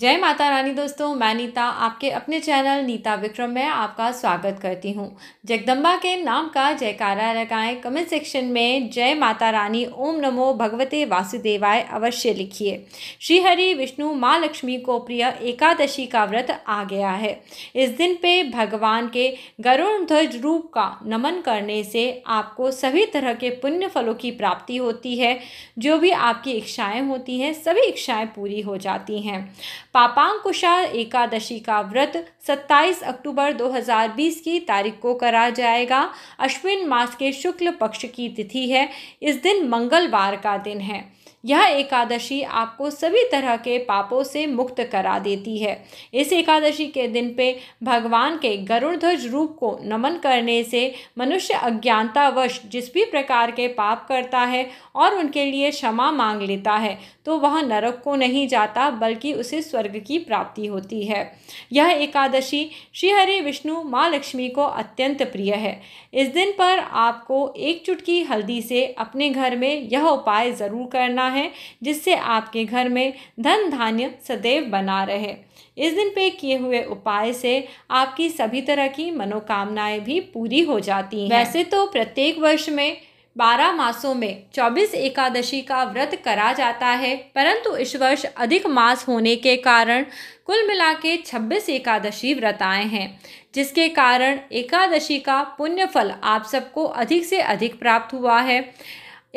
जय माता रानी दोस्तों मैं नीता आपके अपने चैनल नीता विक्रम में आपका स्वागत करती हूँ जगदम्बा के नाम का जयकारा लगाएं कमेंट सेक्शन में जय माता रानी ओम नमो भगवते वासुदेवाय अवश्य लिखिए श्री हरि विष्णु माँ लक्ष्मी को प्रिय एकादशी का व्रत आ गया है इस दिन पे भगवान के गरुणध्वज रूप का नमन करने से आपको सभी तरह के पुण्य फलों की प्राप्ति होती है जो भी आपकी इच्छाएँ होती हैं सभी इच्छाएँ पूरी हो जाती हैं पापांकुशा एकादशी का व्रत 27 अक्टूबर 2020 की तारीख को करा जाएगा अश्विन मास के शुक्ल पक्ष की तिथि है इस दिन मंगलवार का दिन है यह एकादशी आपको सभी तरह के पापों से मुक्त करा देती है इस एकादशी के दिन पे भगवान के गरुड़ध्वज रूप को नमन करने से मनुष्य अज्ञानतावश जिस भी प्रकार के पाप करता है और उनके लिए क्षमा मांग लेता है तो वह नरक को नहीं जाता बल्कि उसे स्वर्ग की प्राप्ति होती है यह एकादशी श्रीहरि विष्णु माँ लक्ष्मी को अत्यंत प्रिय है इस दिन पर आपको एक चुटकी हल्दी से अपने घर में यह उपाय ज़रूर करना रहा है जिससे आपके घर में धन धान्य सदैव बना रहे इस दिन पे किए हुए उपाय से आपकी सभी तरह की मनोकामनाएं भी पूरी हो जाती हैं वैसे तो प्रत्येक वर्ष में बारह मासों में चौबीस एकादशी का व्रत करा जाता है परंतु इस वर्ष अधिक मास होने के कारण कुल मिला के छब्बीस एकादशी व्रत आए हैं जिसके कारण एकादशी का पुण्य फल आप सबको अधिक से अधिक प्राप्त हुआ है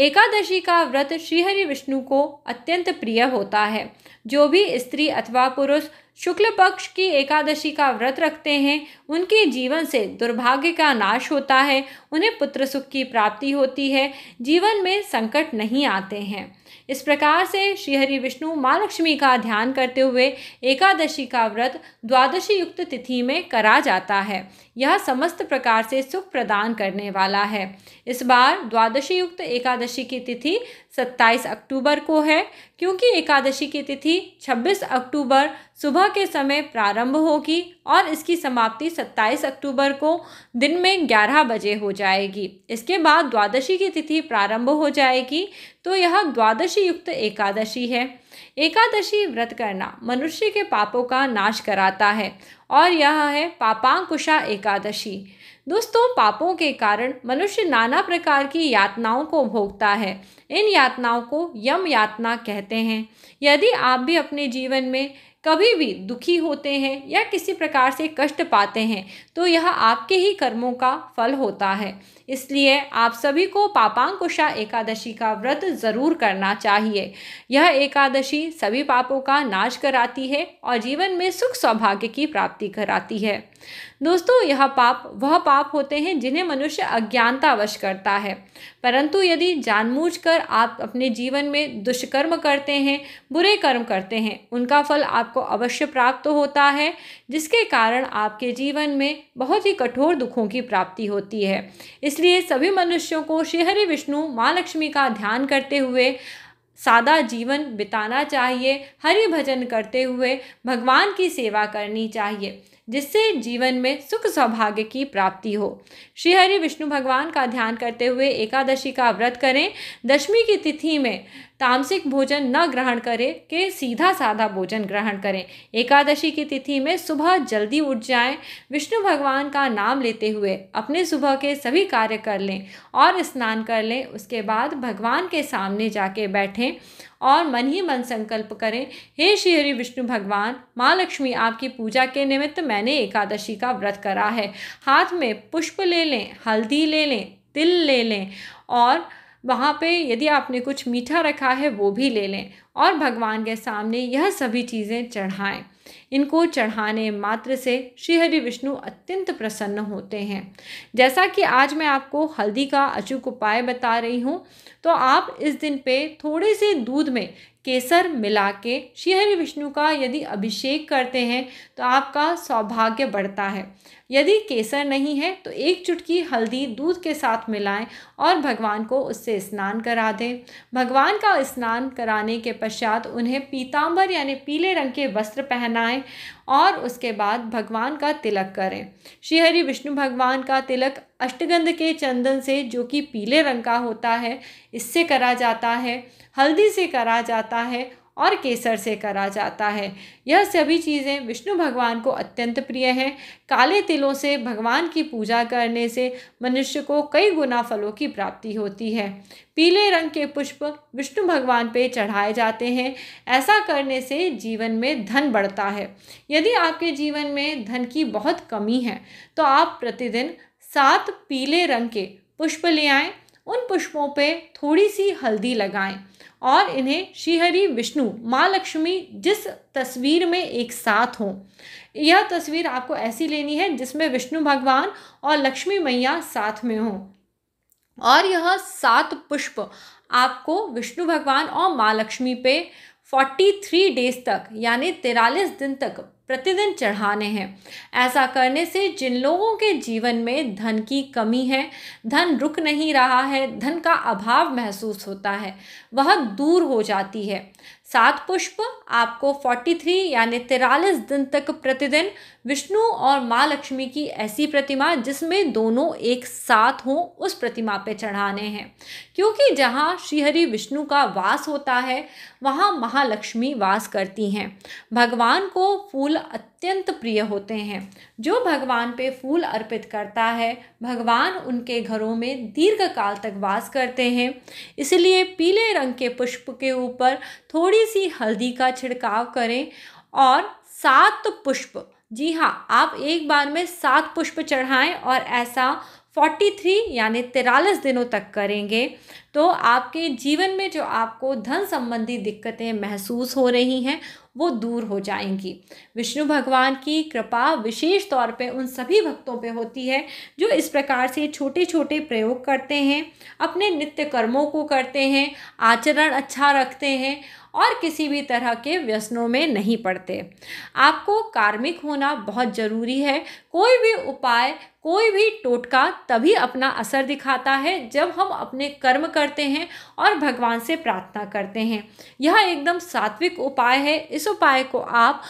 एकादशी का व्रत श्रीहरि विष्णु को अत्यंत प्रिय होता है जो भी स्त्री अथवा पुरुष शुक्ल पक्ष की एकादशी का व्रत रखते हैं उनके जीवन से दुर्भाग्य का नाश होता है उन्हें पुत्र सुख की प्राप्ति होती है जीवन में संकट नहीं आते हैं इस प्रकार से श्रीहरि विष्णु माँ लक्ष्मी का ध्यान करते हुए एकादशी का व्रत द्वादशी युक्त तिथि में करा जाता है यह समस्त प्रकार से सुख प्रदान करने वाला है इस बार द्वादशी युक्त एकादशी की तिथि 27 अक्टूबर को है क्योंकि एकादशी की तिथि 26 अक्टूबर सुबह के समय प्रारंभ होगी और इसकी समाप्ति 27 अक्टूबर को दिन में 11 बजे हो जाएगी इसके बाद द्वादशी की तिथि प्रारंभ हो जाएगी तो यह द्वादशी युक्त एकादशी है एकादशी व्रत करना मनुष्य के पापों का नाश कराता है और यह है पापांकुशा एकादशी दोस्तों पापों के कारण मनुष्य नाना प्रकार की यातनाओं को भोगता है इन यातनाओं को यम यातना कहते हैं यदि आप भी अपने जीवन में कभी भी दुखी होते हैं या किसी प्रकार से कष्ट पाते हैं तो यह आपके ही कर्मों का फल होता है इसलिए आप सभी को पापांकुशा एकादशी का व्रत ज़रूर करना चाहिए यह एकादशी सभी पापों का नाश कराती है और जीवन में सुख सौभाग्य की प्राप्ति कराती है दोस्तों यह पाप वह पाप होते हैं जिन्हें मनुष्य अज्ञानतावश करता है परंतु यदि जानबूझकर आप अपने जीवन में दुष्कर्म करते हैं बुरे कर्म करते हैं उनका फल आपको अवश्य प्राप्त होता है जिसके कारण आपके जीवन में बहुत ही कठोर दुखों की प्राप्ति होती है इसलिए सभी मनुष्यों को श्रीहरि विष्णु माँ लक्ष्मी का ध्यान करते हुए सादा जीवन बिताना चाहिए हरि भजन करते हुए भगवान की सेवा करनी चाहिए जिससे जीवन में सुख सौभाग्य की प्राप्ति हो श्री हरि विष्णु भगवान का ध्यान करते हुए एकादशी का व्रत करें दशमी की तिथि में तामसिक भोजन न ग्रहण करें के सीधा साधा भोजन ग्रहण करें एकादशी की तिथि में सुबह जल्दी उठ जाएं विष्णु भगवान का नाम लेते हुए अपने सुबह के सभी कार्य कर लें और स्नान कर लें उसके बाद भगवान के सामने जाके बैठें और मन ही मन संकल्प करें हे श्री हरि विष्णु भगवान माँ लक्ष्मी आपकी पूजा के निमित्त मैंने एकादशी का व्रत करा है हाथ में पुष्प ले लें हल्दी ले लें तिल ले लें और वहाँ पे यदि आपने कुछ मीठा रखा है वो भी ले लें और भगवान के सामने यह सभी चीज़ें चढ़ाएं इनको चढ़ाने मात्र से श्रीहरि विष्णु अत्यंत प्रसन्न होते हैं जैसा कि आज मैं आपको हल्दी का अचूक उपाय बता रही हूँ तो आप इस दिन पे थोड़े से दूध में केसर मिला के श्रीहरि विष्णु का यदि अभिषेक करते हैं तो आपका सौभाग्य बढ़ता है यदि केसर नहीं है तो एक चुटकी हल्दी दूध के साथ मिलाएं और भगवान को उससे स्नान करा दें भगवान का स्नान कराने के पश्चात उन्हें पीताम्बर यानी पीले रंग के वस्त्र पहनाएं और उसके बाद भगवान का तिलक करें श्रीहरि विष्णु भगवान का तिलक अष्टगंध के चंदन से जो कि पीले रंग का होता है इससे करा जाता है हल्दी से करा जाता है और केसर से करा जाता है यह सभी चीज़ें विष्णु भगवान को अत्यंत प्रिय हैं काले तिलों से भगवान की पूजा करने से मनुष्य को कई गुना फलों की प्राप्ति होती है पीले रंग के पुष्प विष्णु भगवान पे चढ़ाए जाते हैं ऐसा करने से जीवन में धन बढ़ता है यदि आपके जीवन में धन की बहुत कमी है तो आप प्रतिदिन सात पीले रंग के पुष्प ले आएँ उन पुष्पों पे थोड़ी सी हल्दी लगाएं और इन्हें श्रीहरी विष्णु माँ लक्ष्मी जिस तस्वीर में एक साथ हों यह तस्वीर आपको ऐसी लेनी है जिसमें विष्णु भगवान और लक्ष्मी मैया साथ में हों और यह सात पुष्प आपको विष्णु भगवान और माँ लक्ष्मी पे 43 डेज तक यानी तिरालीस दिन तक प्रतिदिन चढ़ाने हैं ऐसा करने से जिन लोगों के जीवन में धन की कमी है धन रुक नहीं रहा है धन का अभाव महसूस होता है वह दूर हो जाती है सात पुष्प आपको 43 यानी तिरालीस दिन तक प्रतिदिन विष्णु और माँ लक्ष्मी की ऐसी प्रतिमा जिसमें दोनों एक साथ हों उस प्रतिमा पे चढ़ाने हैं क्योंकि जहाँ श्रीहरि विष्णु का वास होता है वहाँ महालक्ष्मी वास करती हैं भगवान को फूल अत्यंत प्रिय होते हैं जो भगवान पे फूल अर्पित करता है भगवान उनके घरों में दीर्घ काल तक वास करते हैं इसलिए पीले रंग के पुष्प के ऊपर थोड़ी सी हल्दी का छिड़काव करें और सात पुष्प जी हाँ आप एक बार में सात पुष्प चढ़ाएं और ऐसा फोर्टी थ्री यानी तिरालीस दिनों तक करेंगे तो आपके जीवन में जो आपको धन संबंधी दिक्कतें महसूस हो रही हैं वो दूर हो जाएंगी विष्णु भगवान की कृपा विशेष तौर पे उन सभी भक्तों पे होती है जो इस प्रकार से छोटे छोटे प्रयोग करते हैं अपने नित्य कर्मों को करते हैं आचरण अच्छा रखते हैं और किसी भी तरह के व्यसनों में नहीं पड़ते आपको कार्मिक होना बहुत ज़रूरी है कोई भी उपाय कोई भी टोटका तभी अपना असर दिखाता है जब हम अपने कर्म करते हैं और भगवान से प्रार्थना करते हैं यह एकदम सात्विक उपाय है इस उपाय को आप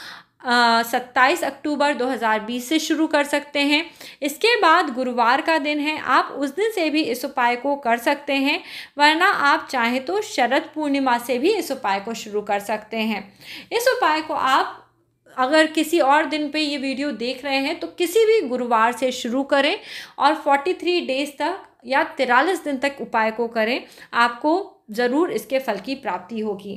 सत्ताईस अक्टूबर 2020 से शुरू कर सकते हैं इसके बाद गुरुवार का दिन है आप उस दिन से भी इस उपाय को कर सकते हैं वरना आप चाहें तो शरद पूर्णिमा से भी इस उपाय को शुरू कर सकते हैं इस उपाय को आप अगर किसी और दिन पे ये वीडियो देख रहे हैं तो किसी भी गुरुवार से शुरू करें और 43 डेज तक या तिरालीस दिन तक उपाय को करें आपको ज़रूर इसके फल की प्राप्ति होगी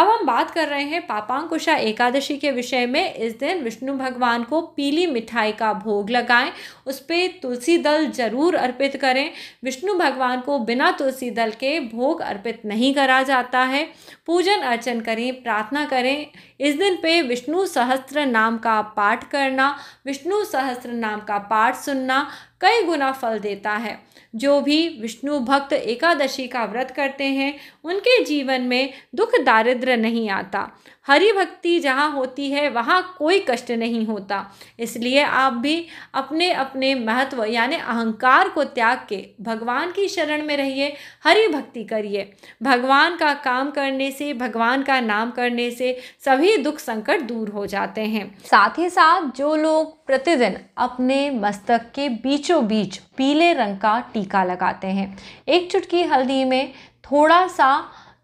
अब हम बात कर रहे हैं पापांकुशा एकादशी के विषय में इस दिन विष्णु भगवान को पीली मिठाई का भोग लगाएं उस पर तुलसी दल जरूर अर्पित करें विष्णु भगवान को बिना तुलसी दल के भोग अर्पित नहीं करा जाता है पूजन अर्चन करें प्रार्थना करें इस दिन पे विष्णु सहस्त्र नाम का पाठ करना विष्णु सहस्त्र नाम का पाठ सुनना कई गुना फल देता है जो भी विष्णु भक्त एकादशी का व्रत करते हैं उनके जीवन में दुख दारिद्र नहीं आता हरि भक्ति जहाँ होती है वहाँ कोई कष्ट नहीं होता इसलिए आप भी अपने अपने महत्व यानी अहंकार को त्याग के भगवान की शरण में रहिए हरि भक्ति करिए भगवान का काम करने से भगवान का नाम करने से सभी दुख संकट दूर हो जाते हैं साथ ही साथ जो लोग प्रतिदिन अपने मस्तक के बीचों बीच पीले रंग का टीका लगाते हैं एक चुटकी हल्दी में थोड़ा सा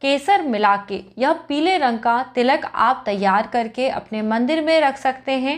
केसर मिला के यह पीले रंग का तिलक आप तैयार करके अपने मंदिर में रख सकते हैं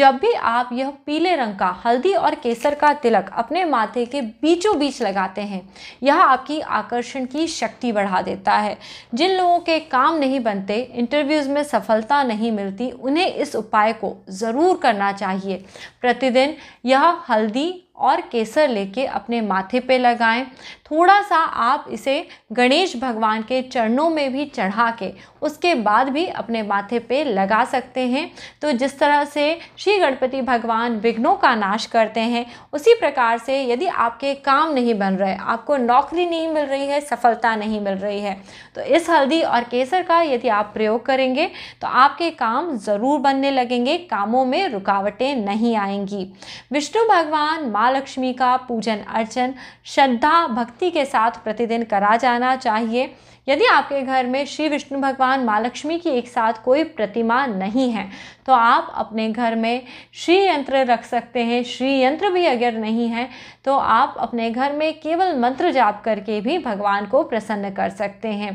जब भी आप यह पीले रंग का हल्दी और केसर का तिलक अपने माथे के बीचों बीच लगाते हैं यह आपकी आकर्षण की शक्ति बढ़ा देता है जिन लोगों के काम नहीं बनते इंटरव्यूज़ में सफलता नहीं मिलती उन्हें इस उपाय को ज़रूर करना चाहिए प्रतिदिन यह हल्दी और केसर लेके अपने माथे पे लगाएं थोड़ा सा आप इसे गणेश भगवान के चरणों में भी चढ़ा के उसके बाद भी अपने माथे पे लगा सकते हैं तो जिस तरह से श्री गणपति भगवान विघ्नों का नाश करते हैं उसी प्रकार से यदि आपके काम नहीं बन रहे आपको नौकरी नहीं मिल रही है सफलता नहीं मिल रही है तो इस हल्दी और केसर का यदि आप प्रयोग करेंगे तो आपके काम ज़रूर बनने लगेंगे कामों में रुकावटें नहीं आएंगी विष्णु भगवान माँ लक्ष्मी का पूजन अर्चन श्रद्धा भक्ति भक्ति के साथ प्रतिदिन करा जाना चाहिए यदि आपके घर में श्री विष्णु भगवान माँ लक्ष्मी की एक साथ कोई प्रतिमा नहीं है तो आप अपने घर में श्री यंत्र रख सकते हैं श्री यंत्र भी अगर नहीं है तो आप अपने घर में केवल मंत्र जाप करके भी भगवान को प्रसन्न कर सकते हैं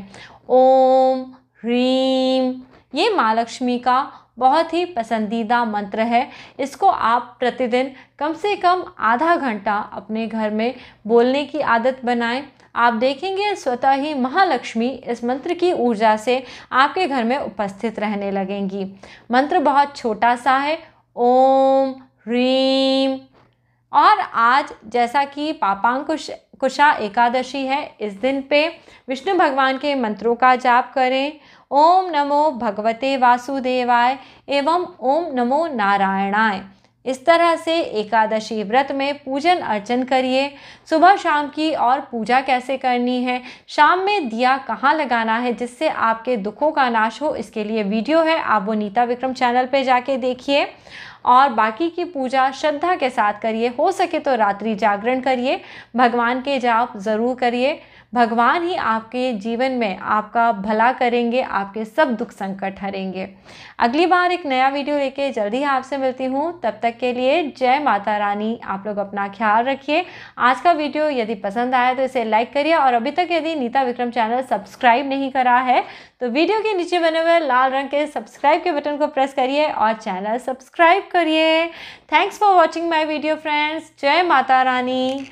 ओम ह्रीम ये माँ लक्ष्मी का बहुत ही पसंदीदा मंत्र है इसको आप प्रतिदिन कम से कम आधा घंटा अपने घर में बोलने की आदत बनाएं आप देखेंगे स्वतः ही महालक्ष्मी इस मंत्र की ऊर्जा से आपके घर में उपस्थित रहने लगेंगी मंत्र बहुत छोटा सा है ओम ह्रीम और आज जैसा कि पापांग कुश कुशा एकादशी है इस दिन पे विष्णु भगवान के मंत्रों का जाप करें ओम नमो भगवते वासुदेवाय एवं ओम नमो नारायणाय इस तरह से एकादशी व्रत में पूजन अर्चन करिए सुबह शाम की और पूजा कैसे करनी है शाम में दिया कहाँ लगाना है जिससे आपके दुखों का नाश हो इसके लिए वीडियो है आप वो नीता विक्रम चैनल पे जाके देखिए और बाकी की पूजा श्रद्धा के साथ करिए हो सके तो रात्रि जागरण करिए भगवान के जाप ज़रूर करिए भगवान ही आपके जीवन में आपका भला करेंगे आपके सब दुख संकट हरेंगे अगली बार एक नया वीडियो लेके जल्दी ही आपसे मिलती हूँ तब तक के लिए जय माता रानी आप लोग अपना ख्याल रखिए आज का वीडियो यदि पसंद आया तो इसे लाइक करिए और अभी तक यदि नीता विक्रम चैनल सब्सक्राइब नहीं करा है तो वीडियो के नीचे बने हुए लाल रंग के सब्सक्राइब के बटन को प्रेस करिए और चैनल सब्सक्राइब करिए thanks for watching my video friends जय माता रानी